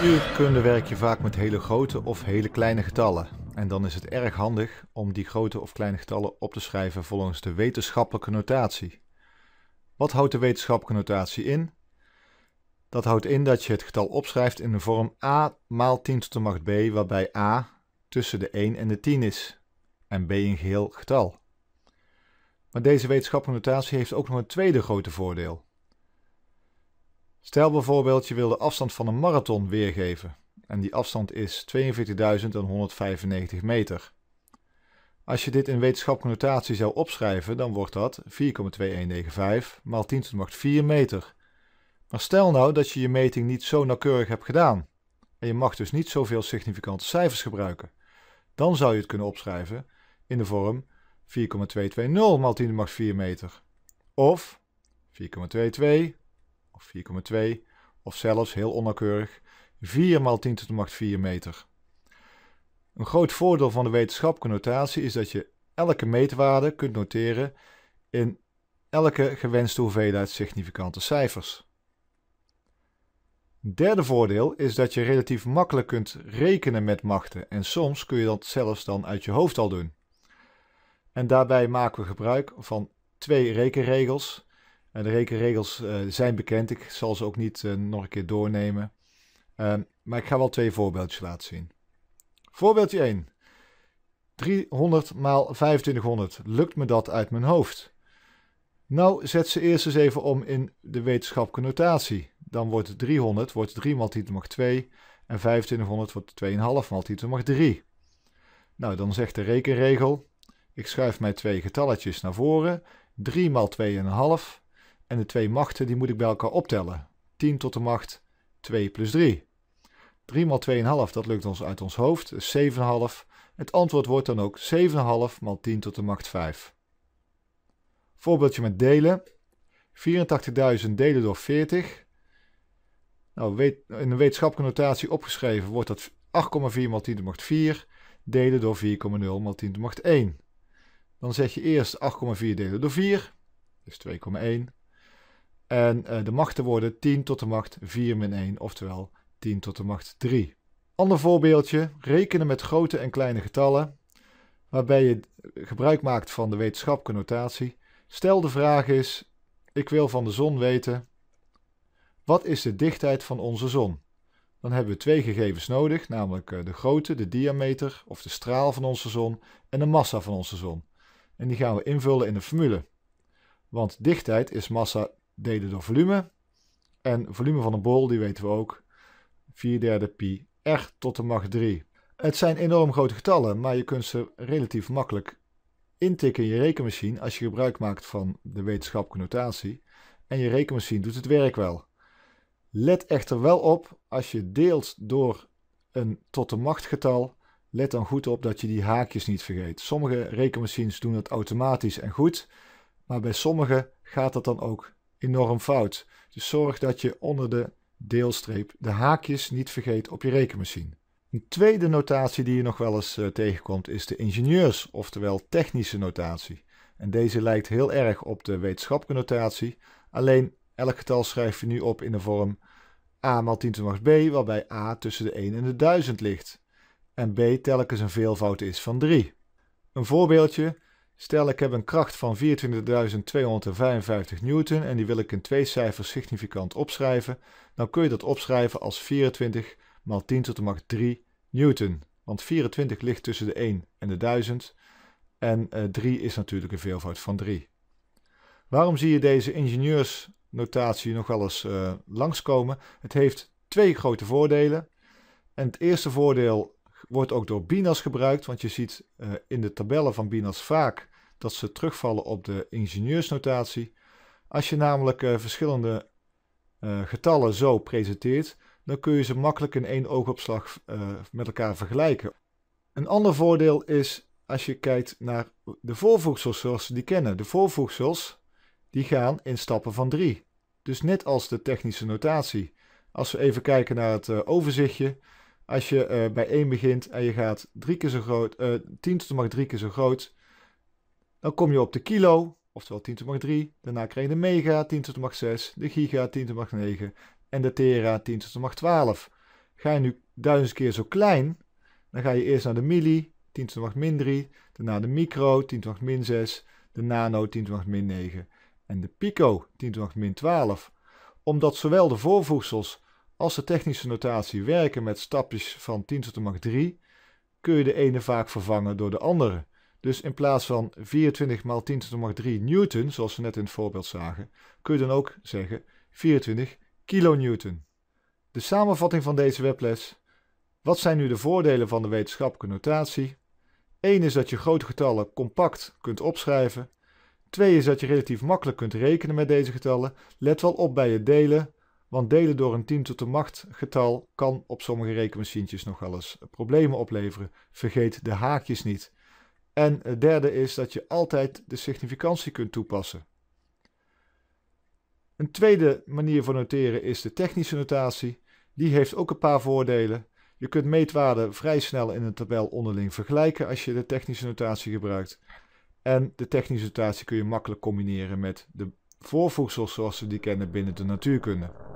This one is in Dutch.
Natuurkunde werk je vaak met hele grote of hele kleine getallen. En dan is het erg handig om die grote of kleine getallen op te schrijven volgens de wetenschappelijke notatie. Wat houdt de wetenschappelijke notatie in? Dat houdt in dat je het getal opschrijft in de vorm a maal 10 tot de macht b, waarbij a tussen de 1 en de 10 is en b een geheel getal. Maar deze wetenschappelijke notatie heeft ook nog een tweede grote voordeel. Stel bijvoorbeeld je wil de afstand van een marathon weergeven en die afstand is 42.195 meter. Als je dit in wetenschappelijke notatie zou opschrijven, dan wordt dat 4,2195 maal 10 tot de macht 4 meter. Maar stel nou dat je je meting niet zo nauwkeurig hebt gedaan en je mag dus niet zoveel significante cijfers gebruiken. Dan zou je het kunnen opschrijven in de vorm 4,220 maal 10 de macht 4 meter. Of 4,22 4,2 of zelfs heel onnauwkeurig 4 x 10 tot de macht 4 meter. Een groot voordeel van de wetenschappelijke notatie is dat je elke meetwaarde kunt noteren in elke gewenste hoeveelheid significante cijfers. Een derde voordeel is dat je relatief makkelijk kunt rekenen met machten en soms kun je dat zelfs dan uit je hoofd al doen. En daarbij maken we gebruik van twee rekenregels de rekenregels eh, zijn bekend. Ik zal ze ook niet eh, nog een keer doornemen. Ehm, maar ik ga wel twee voorbeeldjes laten zien. Voorbeeldje 1. 300 maal 2500. Lukt me dat uit mijn hoofd? Nou, zet ze eerst eens even om in de wetenschappelijke notatie. Dan wordt 300 wordt 3 multiplied mag 2 en 2500 wordt 2,5 multiplied mag 3. Nou, dan zegt de rekenregel, ik schuif mijn twee getalletjes naar voren. 3 x 2,5 en de twee machten die moet ik bij elkaar optellen. 10 tot de macht 2 plus 3. 3 maal 2,5, dat lukt ons uit ons hoofd, dus 7,5. Het antwoord wordt dan ook 7,5 maal 10 tot de macht 5. Voorbeeldje met delen. 84.000 delen door 40. Nou, in de wetenschappelijke notatie opgeschreven wordt dat 8,4 maal 10 tot de macht 4 delen door 4,0 maal 10 tot de macht 1. Dan zeg je eerst 8,4 delen door 4, dus 2,1. En uh, de machten worden 10 tot de macht 4 min 1, oftewel 10 tot de macht 3. Ander voorbeeldje, rekenen met grote en kleine getallen, waarbij je gebruik maakt van de wetenschappelijke notatie. Stel de vraag is, ik wil van de zon weten, wat is de dichtheid van onze zon? Dan hebben we twee gegevens nodig, namelijk eh, de grootte, de diameter of de straal van onze zon en de massa van onze zon. En die gaan we invullen in de formule. Want dichtheid is massa delen door volume. En volume van een bol, die weten we ook, 4 derde pi r tot de macht 3. Het zijn enorm grote getallen, maar je kunt ze relatief makkelijk intikken in je rekenmachine als je gebruik maakt van de wetenschappelijke notatie. En je rekenmachine doet het werk wel. Let echter wel op, als je deelt door een tot de macht getal, let dan goed op dat je die haakjes niet vergeet. Sommige rekenmachines doen dat automatisch en goed, maar bij sommige gaat dat dan ook enorm fout. Dus zorg dat je onder de deelstreep de haakjes niet vergeet op je rekenmachine. Een tweede notatie die je nog wel eens eh, tegenkomt is de ingenieurs, oftewel technische notatie. En deze lijkt heel erg op de wetenschappelijke notatie, alleen elk getal schrijf je nu op in de vorm a maal 10 tot de macht b, waarbij a tussen de 1 en de 1000 ligt. En b telkens een veelvoud is van 3. Een voorbeeldje, Stel ik heb een kracht van 24.255 newton en die wil ik in twee cijfers significant opschrijven, dan kun je dat opschrijven als 24 maal 10 tot de macht 3 newton. Want 24 ligt tussen de 1 en de 1000 en 3 eh, is natuurlijk een veelvoud van 3. Waarom zie je deze ingenieursnotatie nog wel eens eh, langskomen? Het heeft twee grote voordelen. En het eerste voordeel wordt ook door Binas gebruikt, want je ziet eh, in de tabellen van Binas vaak dat ze terugvallen op de ingenieursnotatie. Als je namelijk eh, verschillende eh, getallen zo presenteert, dan kun je ze makkelijk in één oogopslag eh, met elkaar vergelijken. Een ander voordeel is als je kijkt naar de voorvoegsels zoals we die kennen. De voorvoegsels die gaan in stappen van 3. Dus net als de technische notatie. Als we even kijken naar het overzichtje. Als je bij 1 begint en je gaat 3 keer zo groot, 10 tot de macht 3 keer zo groot, dan kom je op de kilo, oftewel 10 tot de macht 3. Daarna krijg je de mega 10 tot de macht 6, de giga 10 tot de macht 9 en de tera 10 tot de macht 12. Ga je nu duizend keer zo klein, dan ga je eerst naar de milli 10 tot de macht min 3, daarna de micro 10 tot de macht min 6, de nano 10 tot de macht min 9 en de pico 10 tot de macht min 12. Omdat zowel de voorvoegsels als de technische notatie werken met stapjes van 10 tot de macht 3, kun je de ene vaak vervangen door de andere. Dus in plaats van 24 maal 10 tot de macht 3 newton, zoals we net in het voorbeeld zagen, kun je dan ook zeggen 24 kilonewton. De samenvatting van deze webles. Wat zijn nu de voordelen van de wetenschappelijke notatie? 1 is dat je grote getallen compact kunt opschrijven. 2 is dat je relatief makkelijk kunt rekenen met deze getallen. Let wel op bij het delen, want delen door een 10 tot de macht getal kan op sommige rekenmachientjes nog wel eens problemen opleveren. Vergeet de haakjes niet. En het derde is dat je altijd de significantie kunt toepassen. Een tweede manier van noteren is de technische notatie. Die heeft ook een paar voordelen. Je kunt meetwaarden vrij snel in een tabel onderling vergelijken als je de technische notatie gebruikt. En de technische notatie kun je makkelijk combineren met de voorvoegsels zoals we die kennen binnen de natuurkunde.